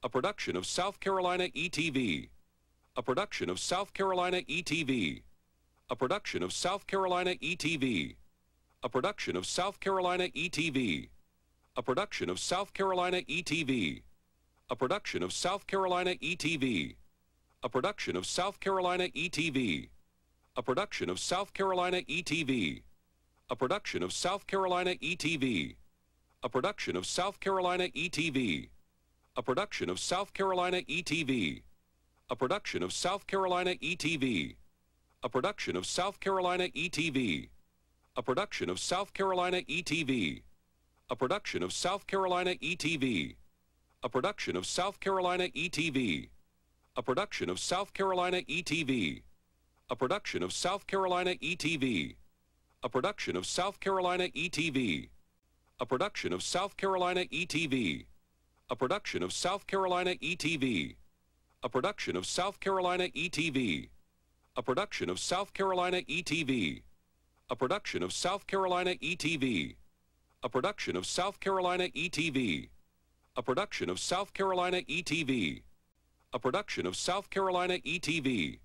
a production of South Carolina ETV. A production of South Carolina ETV. A production of South Carolina ETV. A production of South Carolina ETV. A production of South Carolina ETV. A production of South Carolina ETV. A production of South Carolina ETV. A production of South Carolina ETV. A production of South Carolina ETV. A production of South Carolina ETV a production of South Carolina ETV, a production of South Carolina ETV, a production of South Carolina ETV, a production of South Carolina ETV, a production of South Carolina ETV, a production of South Carolina ETV, a production of South Carolina ETV, a production of South Carolina ETV, a production of South Carolina ETV, a production of South Carolina ETV a production of South Carolina ETV, a production of South Carolina ETV, a production of South Carolina ETV, a production of South Carolina ETV, a production of South Carolina ETV, a production of South Carolina ETV, a production of South Carolina ETV.